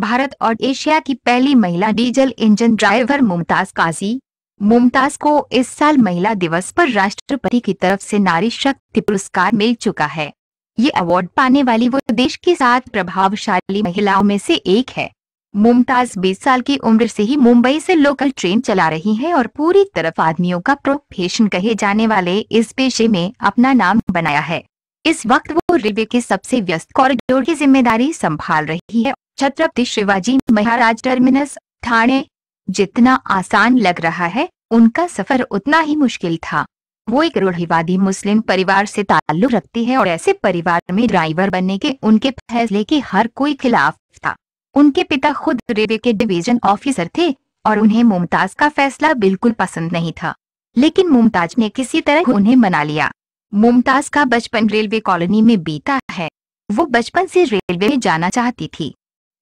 भारत और एशिया की पहली महिला diesel engine driver Mumtaz Kazi Mumtaz को इस साल महिला दिवस पर राष्ट्रपति की तरफ से नारी शक्ति पुरस्कार मिल चुका है ये अवार्ड पाने वाली वो देश की सात प्रभावशाली महिलाओं में से एक है मुमताज 20 साल की उम्र से ही मुंबई से लोकल ट्रेन चला रही है और पूरी तरफ आदमियों का प्रोफेशन कहे जाने वाले इस पेशे में अपना नाम बनाया है इस वक्त वो रेलवे के सबसे व्यस्त कॉरिडोर की जिम्मेदारी संभाल रही है छत्रपति शिवाजी महाराज टर्मिनस थाने जितना आसान लग रहा है उनका सफर उतना ही मुश्किल था वो एक रूढ़िवादी मुस्लिम परिवार से ताल्लुक रखती है और ऐसे परिवार में ड्राइवर बनने के उनके फैसले के हर कोई खिलाफ था उनके पिता खुद रेलवे के डिवीजन ऑफिसर थे और उन्हें मुमताज का फैसला बिल्कुल पसंद नहीं था लेकिन मुमताज ने किसी तरह उन्हें मना लिया मुमताज का बचपन रेलवे कॉलोनी में बीता है वो बचपन से रेलवे में जाना चाहती थी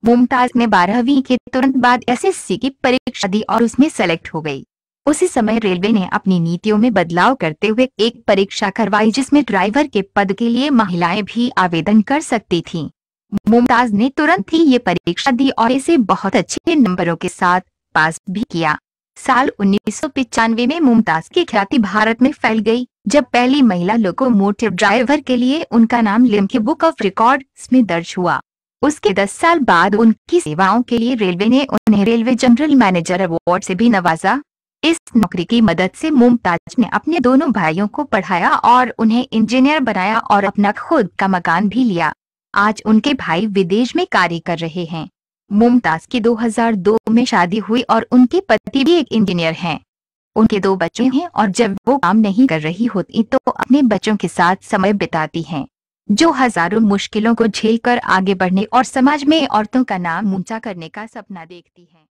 मुमताज ने बारहवीं के तुरंत बाद एसएससी की परीक्षा दी और उसमें सेलेक्ट हो गई उसी समय रेलवे ने अपनी नीतियों में बदलाव करते हुए एक परीक्षा करवाई जिसमें ड्राइवर के पद के लिए महिलाएं भी आवेदन कर सकती थीं। मुमताज ने तुरंत ही ये परीक्षा दी और इसे बहुत अच्छे नंबरों के साथ पास भी किया साल उन्नीस में मुमताज की ख्याति भारत में फैल गई जब पहली महिला लोकोमोटिव ड्राइवर के लिए उनका नाम लिम बुक ऑफ रिकॉर्ड में दर्ज हुआ उसके 10 साल बाद उनकी सेवाओं के लिए रेलवे ने उन्हें रेलवे जनरल मैनेजर अवार्ड से भी नवाजा इस नौकरी की मदद से मुमताज ने अपने दोनों भाइयों को पढ़ाया और उन्हें इंजीनियर बनाया और अपना खुद का मकान भी लिया आज उनके भाई विदेश में कार्य कर रहे हैं मुमताज की 2002 में शादी हुई और उनके पति भी एक इंजीनियर हैं। उनके दो बच्चे हैं और जब वो काम नहीं कर रही होती तो अपने बच्चों के साथ समय बिताती हैं जो हजारों मुश्किलों को झेलकर आगे बढ़ने और समाज में औरतों का नाम ऊंचा करने का सपना देखती हैं